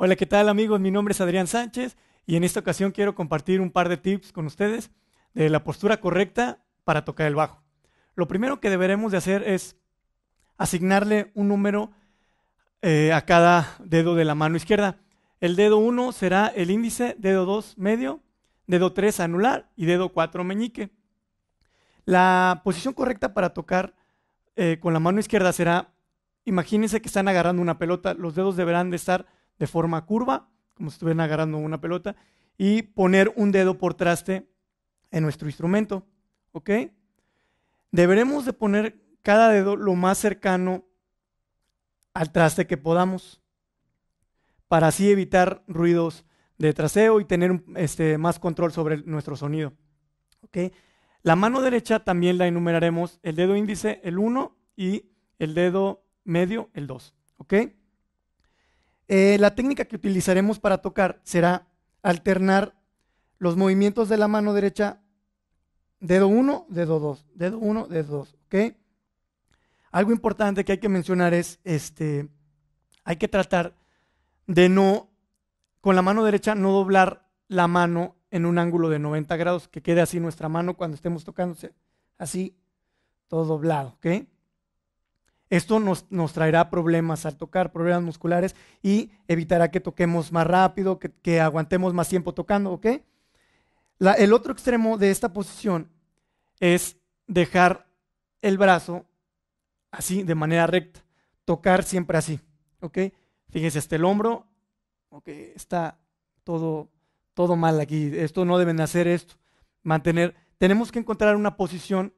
Hola, ¿qué tal amigos? Mi nombre es Adrián Sánchez y en esta ocasión quiero compartir un par de tips con ustedes de la postura correcta para tocar el bajo. Lo primero que deberemos de hacer es asignarle un número eh, a cada dedo de la mano izquierda. El dedo 1 será el índice, dedo 2 medio, dedo 3 anular y dedo 4 meñique. La posición correcta para tocar eh, con la mano izquierda será, imagínense que están agarrando una pelota, los dedos deberán de estar de forma curva, como si estuvieran agarrando una pelota, y poner un dedo por traste en nuestro instrumento. ¿Ok? Deberemos de poner cada dedo lo más cercano al traste que podamos, para así evitar ruidos de traseo y tener este, más control sobre nuestro sonido. ¿ok? La mano derecha también la enumeraremos, el dedo índice el 1 y el dedo medio el 2. ¿ok? Eh, la técnica que utilizaremos para tocar será alternar los movimientos de la mano derecha, dedo 1, dedo 2, dedo 1, dedo 2, ¿ok? Algo importante que hay que mencionar es, este, hay que tratar de no, con la mano derecha, no doblar la mano en un ángulo de 90 grados, que quede así nuestra mano cuando estemos tocándose, así, todo doblado, ¿ok? Esto nos, traerá problemas al tocar, problemas musculares y evitará que toquemos más rápido, que, aguantemos más tiempo tocando, ¿ok? el otro extremo de esta posición es dejar el brazo así, de manera recta, tocar siempre así, ¿ok? Fíjense, hasta el hombro, ok, está todo, todo mal aquí, esto no deben hacer esto, mantener, tenemos que encontrar una posición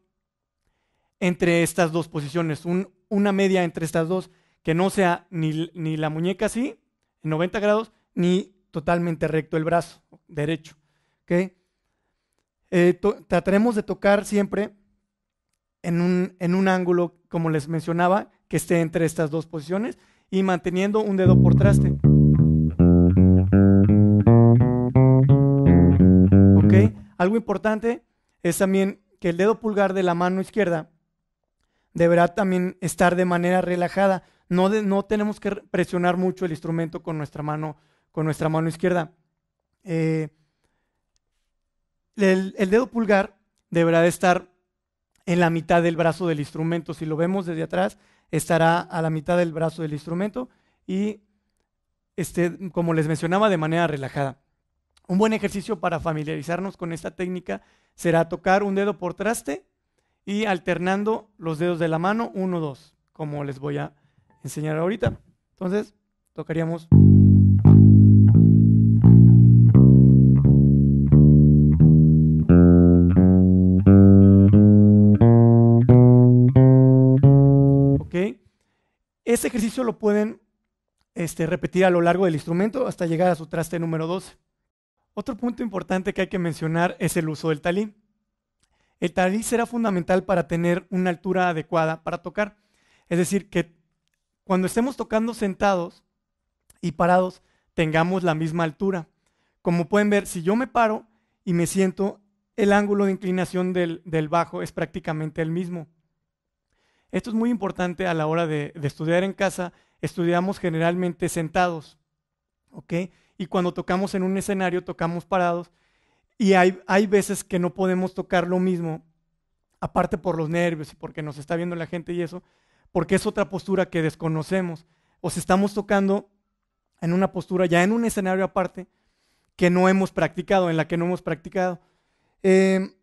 entre estas dos posiciones, una media entre estas dos, que no sea ni, la muñeca así, en 90 grados, ni totalmente recto el brazo derecho. ¿okay? Eh, trataremos de tocar siempre en un, ángulo, como les mencionaba, que esté entre estas dos posiciones y manteniendo un dedo por traste. Algo importante es también que el dedo pulgar de la mano izquierda deberá también estar de manera relajada. No, no tenemos que presionar mucho el instrumento con nuestra mano, con nuestra mano izquierda. Eh, el, dedo pulgar deberá de estar en la mitad del brazo del instrumento. Si lo vemos desde atrás, estará a la mitad del brazo del instrumento y, este, como les mencionaba, de manera relajada. Un buen ejercicio para familiarizarnos con esta técnica será tocar un dedo por traste y alternando los dedos de la mano, uno, dos, como les voy a enseñar ahorita. Entonces, tocaríamos... Este ejercicio lo pueden este, repetir a lo largo del instrumento hasta llegar a su traste número 12. Otro punto importante que hay que mencionar es el uso del talín. El tariz será fundamental para tener una altura adecuada para tocar. Es decir, que cuando estemos tocando sentados y parados, tengamos la misma altura. Como pueden ver, si yo me paro y me siento, el ángulo de inclinación del, bajo es prácticamente el mismo. Esto es muy importante a la hora de, de estudiar en casa. Estudiamos generalmente sentados, ¿ok? Y cuando tocamos en un escenario, tocamos parados y hay, veces que no podemos tocar lo mismo, aparte por los nervios y porque nos está viendo la gente y eso, porque es otra postura que desconocemos. O si estamos tocando en una postura, ya en un escenario aparte, que no hemos practicado, en la que no hemos practicado. Em,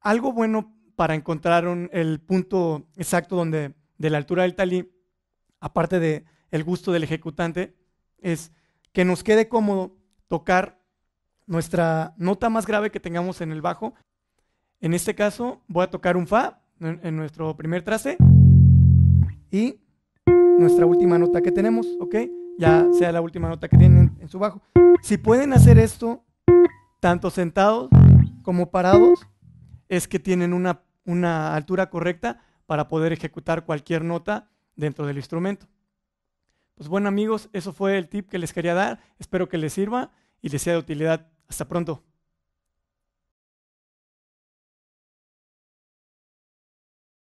algo bueno para encontrar el punto exacto donde, de la altura del talí, aparte del el gusto del ejecutante, es que nos quede cómodo tocar nuestra nota más grave que tengamos en el bajo. En este caso voy a tocar un Fa en, nuestro primer traste y nuestra última nota que tenemos, ¿ok? Ya sea la última nota que tienen en su bajo. Si pueden hacer esto tanto sentados como parados, es que tienen una, una altura correcta para poder ejecutar cualquier nota dentro del instrumento. Pues bueno amigos, eso fue el tip que les quería dar. Espero que les sirva y les sea de utilidad hasta pronto.